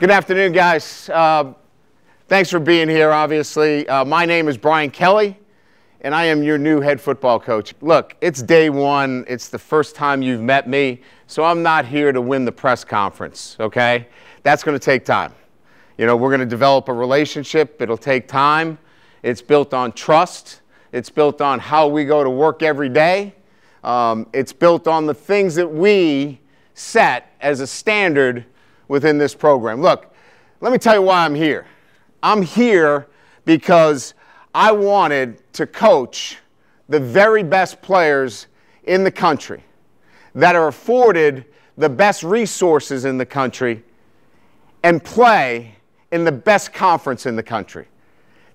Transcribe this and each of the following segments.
Good afternoon, guys. Uh, thanks for being here, obviously. Uh, my name is Brian Kelly, and I am your new head football coach. Look, it's day one. It's the first time you've met me, so I'm not here to win the press conference, okay? That's going to take time. You know, we're going to develop a relationship. It'll take time. It's built on trust. It's built on how we go to work every day. Um, it's built on the things that we set as a standard – within this program. Look, let me tell you why I'm here. I'm here because I wanted to coach the very best players in the country that are afforded the best resources in the country and play in the best conference in the country.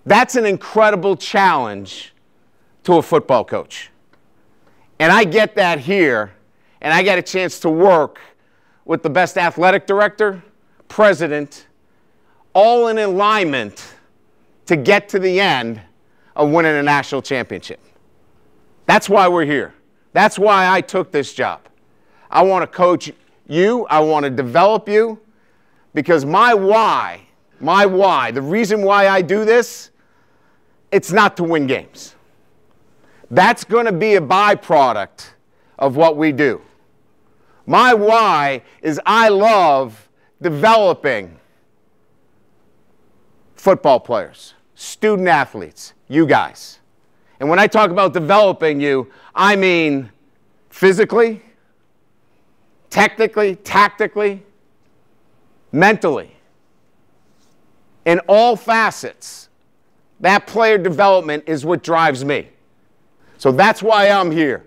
That's an incredible challenge to a football coach. And I get that here, and I got a chance to work with the best athletic director, president, all in alignment to get to the end of winning a national championship. That's why we're here. That's why I took this job. I want to coach you, I want to develop you, because my why, my why, the reason why I do this, it's not to win games. That's going to be a byproduct of what we do. My why is I love developing football players, student athletes, you guys. And when I talk about developing you, I mean physically, technically, tactically, mentally, in all facets. That player development is what drives me. So that's why I'm here.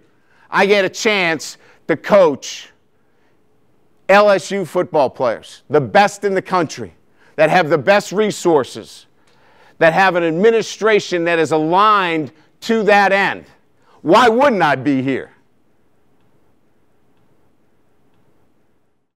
I get a chance to coach LSU football players, the best in the country, that have the best resources, that have an administration that is aligned to that end. Why wouldn't I be here?